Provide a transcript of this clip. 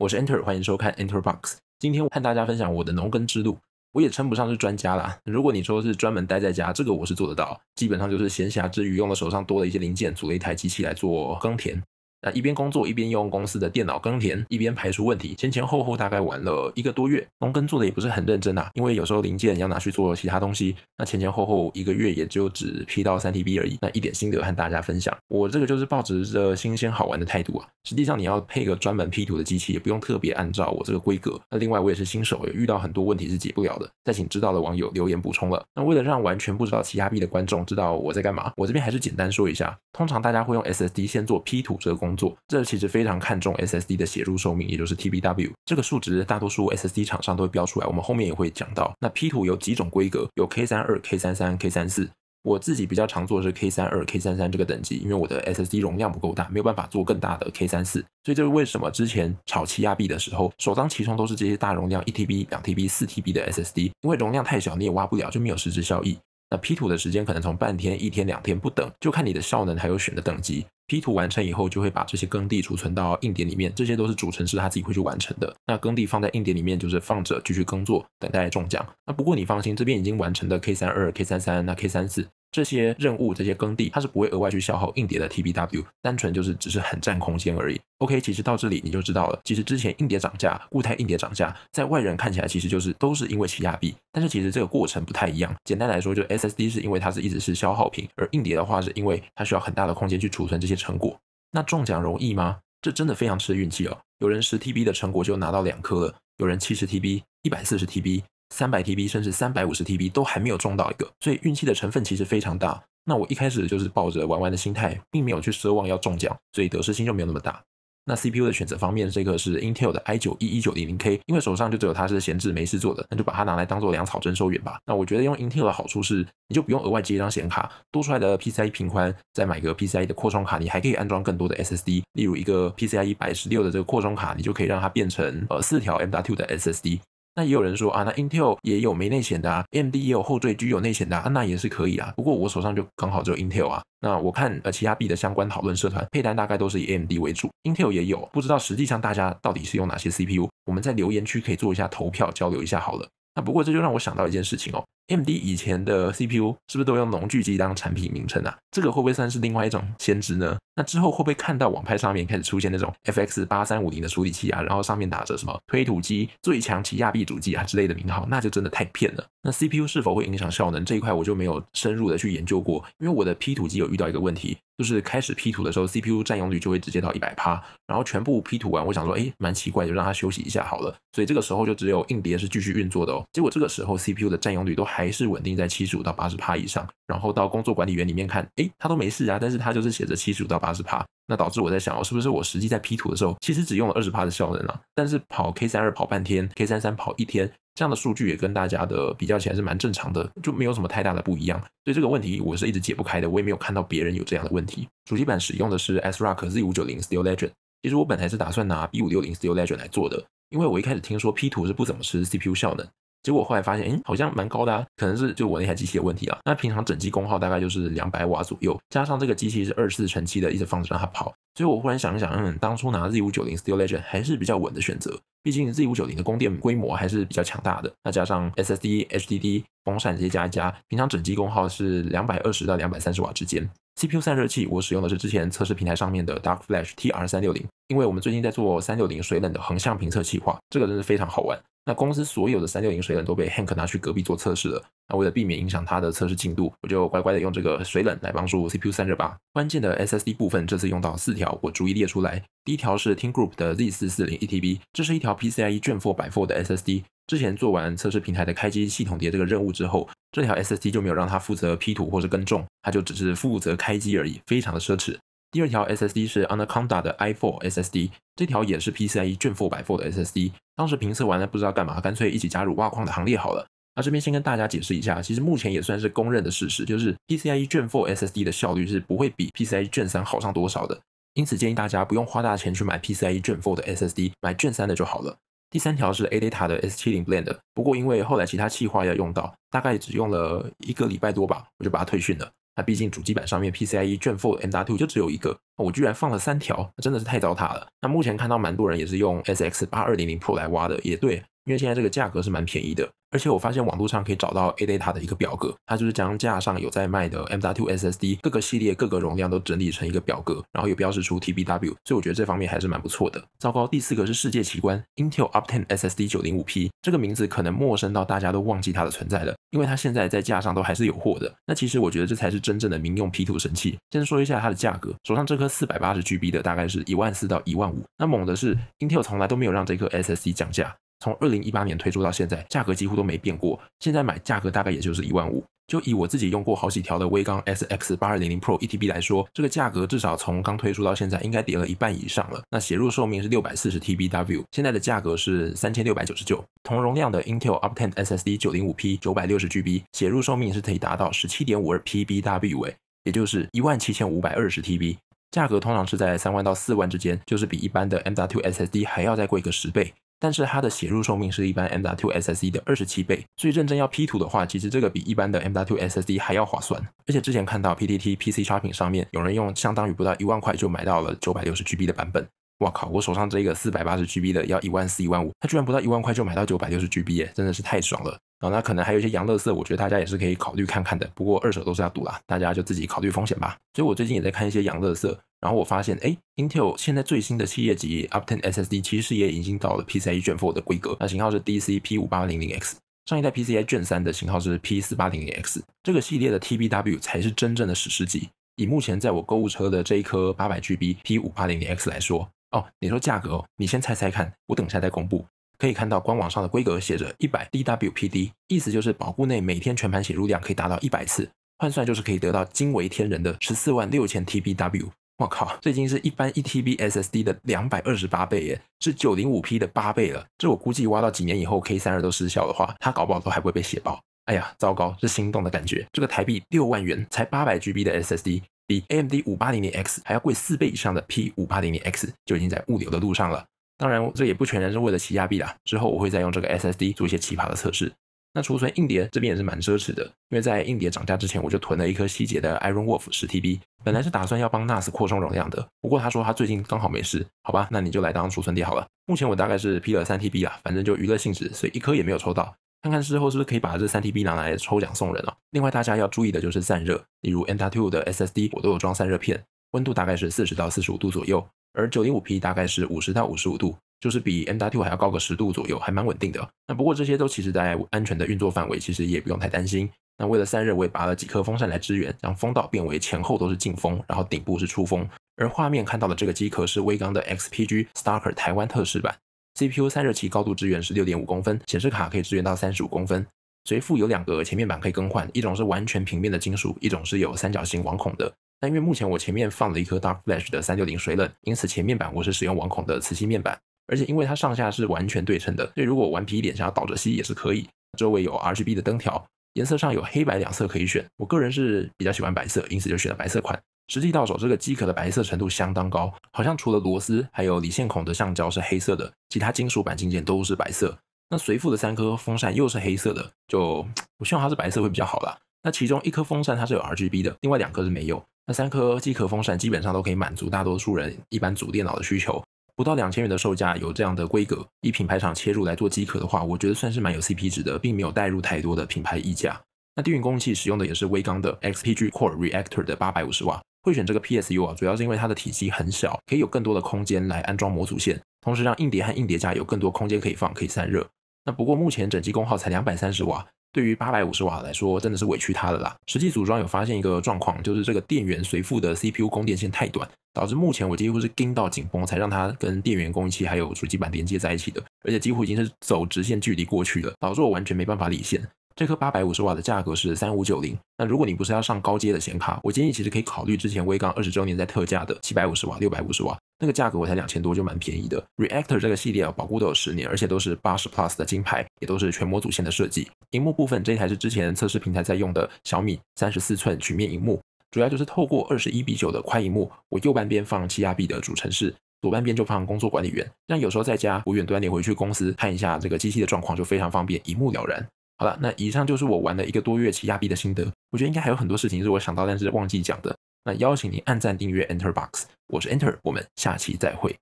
我是 Enter，欢迎收看 Enter Box。今天我和大家分享我的农耕之路，我也称不上是专家啦。如果你说是专门待在家，这个我是做得到，基本上就是闲暇之余，用了手上多的一些零件，组了一台机器来做耕田。那一边工作一边用公司的电脑耕田，一边排除问题，前前后后大概玩了一个多月，农耕做的也不是很认真啊，因为有时候零件要拿去做其他东西，那前前后后一个月也就只 P 到三 TB 而已。那一点心得和大家分享，我这个就是抱着着新鲜好玩的态度啊。实际上你要配个专门 P 图的机器，也不用特别按照我这个规格。那另外我也是新手，也遇到很多问题是解不了的，再请知道的网友留言补充了。那为了让完全不知道其他币的观众知道我在干嘛，我这边还是简单说一下，通常大家会用 SSD 先做 P 图这个工。工作，这其实非常看重 SSD 的写入寿命，也就是 TBW 这个数值，大多数 SSD 厂商都会标出来。我们后面也会讲到。那 P 图有几种规格，有 K 三二、K 三三、K 三四，我自己比较常做的是 K 三二、K 三三这个等级，因为我的 SSD 容量不够大，没有办法做更大的 K 三四，所以就是为什么之前炒七压币的时候，首当其冲都是这些大容量一 TB、两 TB、四 TB 的 SSD，因为容量太小你也挖不了，就没有实质效益。那 P 图的时间可能从半天、一天、两天不等，就看你的效能还有选的等级。P 图完成以后，就会把这些耕地储存到硬碟里面，这些都是主程式他自己会去完成的。那耕地放在硬碟里面，就是放着继续耕作，等待中奖。那不过你放心，这边已经完成的 K 三二、K 三三、那 K 三四。这些任务、这些耕地，它是不会额外去消耗硬碟的 TBW，单纯就是只是很占空间而已。OK，其实到这里你就知道了。其实之前硬碟涨价、固态硬碟涨价，在外人看起来，其实就是都是因为起亚币。但是其实这个过程不太一样。简单来说，就 SSD 是因为它是一直是消耗品，而硬碟的话是因为它需要很大的空间去储存这些成果。那中奖容易吗？这真的非常吃运气哦。有人十 TB 的成果就拿到两颗了，有人七十 TB、一百四十 TB。三百 TB 甚至三百五十 TB 都还没有中到一个，所以运气的成分其实非常大。那我一开始就是抱着玩玩的心态，并没有去奢望要中奖，所以得失心就没有那么大。那 CPU 的选择方面，这个是 Intel 的 i 九一一九零零 K，因为手上就只有它是闲置没事做的，那就把它拿来当做粮草征收员吧。那我觉得用 Intel 的好处是，你就不用额外接一张显卡，多出来的 PCI 平宽再买个 PCI 的扩充卡，你还可以安装更多的 SSD，例如一个 PCI 一百十六的这个扩充卡，你就可以让它变成呃四条 M.2 的 SSD。那也有人说啊，那 Intel 也有没内显的啊，AMD 也有后缀具有内显的啊，那也是可以啊。不过我手上就刚好只有 Intel 啊。那我看呃其他币的相关讨论社团配单大概都是以 AMD 为主，Intel 也有，不知道实际上大家到底是用哪些 CPU？我们在留言区可以做一下投票交流一下好了。那不过这就让我想到一件事情哦。AMD 以前的 CPU 是不是都用农具机当产品名称啊？这个会不会算是另外一种先知呢？那之后会不会看到网拍上面开始出现那种 FX 八三五零的处理器啊，然后上面打着什么推土机最强七亚币主机啊之类的名号，那就真的太骗了。那 CPU 是否会影响效能这一块，我就没有深入的去研究过，因为我的 P 图机有遇到一个问题，就是开始 P 图的时候 CPU 占用率就会直接到一百趴，然后全部 P 图完，我想说，哎，蛮奇怪，就让它休息一下好了。所以这个时候就只有硬碟是继续运作的哦。结果这个时候 CPU 的占用率都还。还是稳定在七十五到八十帕以上，然后到工作管理员里面看，哎，他都没事啊，但是他就是写着七十五到八十帕，那导致我在想，哦，是不是我实际在 P 图的时候，其实只用了二十帕的效能啊？但是跑 K 三二跑半天，K 三三跑一天，这样的数据也跟大家的比较起来是蛮正常的，就没有什么太大的不一样。所以这个问题我是一直解不开的，我也没有看到别人有这样的问题。主机板使用的是 s r o c k Z 五九零 Steel Legend，其实我本来是打算拿 B 五六零 Steel Legend 来做的，因为我一开始听说 P 图是不怎么吃 CPU 效能。结果后来发现，哎，好像蛮高的，啊，可能是就我那台机器的问题啊。那平常整机功耗大概就是两百瓦左右，加上这个机器是二四乘七的，一直放着让它跑，所以我忽然想了想，嗯，当初拿 Z590 Steel Legend 还是比较稳的选择，毕竟 Z590 的供电规模还是比较强大的。那加上 SSD、HDD、风扇这些加一加，平常整机功耗是两百二十到两百三十瓦之间。CPU 散热器我使用的是之前测试平台上面的 Dark Flash TR 三六零，因为我们最近在做三六零水冷的横向评测计划，这个真是非常好玩。那公司所有的三六零水冷都被 Hank 拿去隔壁做测试了。那为了避免影响它的测试进度，我就乖乖的用这个水冷来帮助 CPU 散热吧。关键的 SSD 部分这次用到四条，我逐一列出来。第一条是 t e n m Group 的 Z 四四零 E T B，这是一条 PCIe 卷 e n 4 r 百4的 SSD。之前做完测试平台的开机系统碟这个任务之后，这条 SSD 就没有让它负责 P 图或者耕种，它就只是负责开机而已，非常的奢侈。第二条 SSD 是 u n d e r c o n t a 的 i4 SSD，这条也是 PCIe 卷 four 百4的 SSD。当时评测完了不知道干嘛，干脆一起加入挖矿的行列好了。那这边先跟大家解释一下，其实目前也算是公认的事实，就是 PCIe 卷 four SSD 的效率是不会比 PCIe 卷三好上多少的。因此建议大家不用花大钱去买 PCIe 卷 four 的 SSD，买卷三的就好了。第三条是 Adata 的 S70 b l e n d 不过因为后来其他计划要用到，大概只用了一个礼拜多吧，我就把它退训了。那毕竟主机板上面 PCIe Gen4x2 就只有一个，我居然放了三条，真的是太糟蹋了。那目前看到蛮多人也是用 SX8200 Pro 来挖的，也对。因为现在这个价格是蛮便宜的，而且我发现网络上可以找到 Adata 的一个表格，它就是将架上有在卖的 M.2 SSD 各个系列、各个容量都整理成一个表格，然后也标示出 TBW，所以我觉得这方面还是蛮不错的。糟糕，第四个是世界奇观 Intel Optane SSD 九零五 P，这个名字可能陌生到大家都忘记它的存在了，因为它现在在架上都还是有货的。那其实我觉得这才是真正的民用 P 图神器。先说一下它的价格，手上这颗四百八十 GB 的大概是一万四到一万五，那猛的是 Intel 从来都没有让这颗 SSD 降价。从二零一八年推出到现在，价格几乎都没变过。现在买价格大概也就是一万五。就以我自己用过好几条的威刚 SX 八二零零 Pro E T B 来说，这个价格至少从刚推出到现在应该跌了一半以上了。那写入寿命是六百四十 T B W，现在的价格是三千六百九十九。同容量的 Intel Optane SSD 九零五 P 九百六十 G B，写入寿命是可以达到十七点五二 P B W，也就是一万七千五百二十 T B，价格通常是在三万到四万之间，就是比一般的 M W S S D 还要再贵个十倍。但是它的写入寿命是一般 M.2 SSD 的二十七倍，所以认真要 P 图的话，其实这个比一般的 M.2 SSD 还要划算。而且之前看到 PTT PC Shopping 上面有人用相当于不到一万块就买到了九百六十 GB 的版本，我靠！我手上这个四百八十 GB 的要一万四一万五，他居然不到一万块就买到九百六十 GB，哎，真的是太爽了！然后那可能还有一些洋乐色，我觉得大家也是可以考虑看看的。不过二手都是要赌啦，大家就自己考虑风险吧。所以，我最近也在看一些洋乐色。然后我发现，哎，Intel 现在最新的企业级 u p t o n SSD 其实也已经到了 PCIe Gen4 的规格，那型号是 DCP 五八零零 X。上一代 PCIe Gen3 的型号是 P 四八零零 X。这个系列的 TBW 才是真正的史诗级。以目前在我购物车的这一颗八百 GB P 五八零零 X 来说，哦，你说价格，哦，你先猜猜看，我等一下再公布。可以看到官网上的规格写着一百 DWPD，意思就是保护内每天全盘写入量可以达到一百次，换算就是可以得到惊为天人的十四万六千 TBW。我靠，这已经是一般 eTb SSD 的两百二十八倍耶，是九零五 P 的八倍了。这我估计挖到几年以后 K 三二都失效的话，它搞不好都还会被写爆。哎呀，糟糕，是心动的感觉。这个台币六万元才八百 GB 的 SSD，比 AMD 五八零零 X 还要贵四倍以上的 P 五八零零 X 就已经在物流的路上了。当然，这也不全然是为了奇亚币啦。之后我会再用这个 SSD 做一些奇葩的测试。那储存硬碟这边也是蛮奢侈的，因为在硬碟涨价之前，我就囤了一颗希捷的 Iron Wolf 10TB，本来是打算要帮 Nas 扩充容量的，不过他说他最近刚好没事，好吧，那你就来当储存碟好了。目前我大概是 P 了 3TB 啊，反正就娱乐性质，所以一颗也没有抽到。看看之后是不是可以把这 3TB 拿来抽奖送人哦。另外大家要注意的就是散热，例如 Nw 的 SSD 我都有装散热片，温度大概是四十到四十五度左右。而九零五 P 大概是五十到五十五度，就是比 m w 还要高个十度左右，还蛮稳定的。那不过这些都其实在安全的运作范围，其实也不用太担心。那为了散热，我也拔了几颗风扇来支援，让风道变为前后都是进风，然后顶部是出风。而画面看到的这个机壳是微刚的 XPG Stalker 台湾特释版，CPU 散热器高度支援是六点五公分，显示卡可以支援到三十五公分。随附有两个前面板可以更换，一种是完全平面的金属，一种是有三角形网孔的。但因为目前我前面放了一颗 Dark Flash 的三六零水冷，因此前面板我是使用网孔的磁吸面板。而且因为它上下是完全对称的，所以如果顽皮一点想要倒着吸也是可以。周围有 R G B 的灯条，颜色上有黑白两色可以选。我个人是比较喜欢白色，因此就选了白色款。实际到手这个机壳的白色程度相当高，好像除了螺丝还有离线孔的橡胶是黑色的，其他金属板金件都是白色。那随附的三颗风扇又是黑色的，就 我希望它是白色会比较好啦。那其中一颗风扇它是有 R G B 的，另外两颗是没有。那三颗机壳风扇基本上都可以满足大多数人一般主电脑的需求，不到两千元的售价有这样的规格，以品牌厂切入来做机壳的话，我觉得算是蛮有 CP 值的，并没有带入太多的品牌溢价。那电源工应器使用的也是微刚的 XPG Core Reactor 的八百五十瓦，会选这个 PSU 啊，主要是因为它的体积很小，可以有更多的空间来安装模组线，同时让硬碟和硬碟架有更多空间可以放，可以散热。那不过目前整机功耗才两百三十瓦。对于八百五十瓦来说，真的是委屈它了啦。实际组装有发现一个状况，就是这个电源随附的 CPU 供电线太短，导致目前我几乎是盯到紧绷，才让它跟电源供应器还有主机板连接在一起的。而且几乎已经是走直线距离过去了，导致我完全没办法理线。这颗八百五十瓦的价格是三五九零。那如果你不是要上高阶的显卡，我建议其实可以考虑之前微刚二十周年在特价的七百五十瓦、六百五十瓦那个价格，我才两千多就蛮便宜的。Reactor 这个系列啊，保固都有十年，而且都是八十 Plus 的金牌，也都是全模组线的设计。荧幕部分，这一台是之前测试平台在用的小米三十四寸曲面荧幕，主要就是透过二十一比九的宽荧幕，我右半边放七压 B 的主程式，左半边就放工作管理员。但有时候在家我远端连回去公司看一下这个机器的状况就非常方便，一目了然。好了，那以上就是我玩了一个多月奇亚币的心得，我觉得应该还有很多事情是我想到但是忘记讲的。那邀请您按赞订阅 Enterbox，我是 Enter，我们下期再会。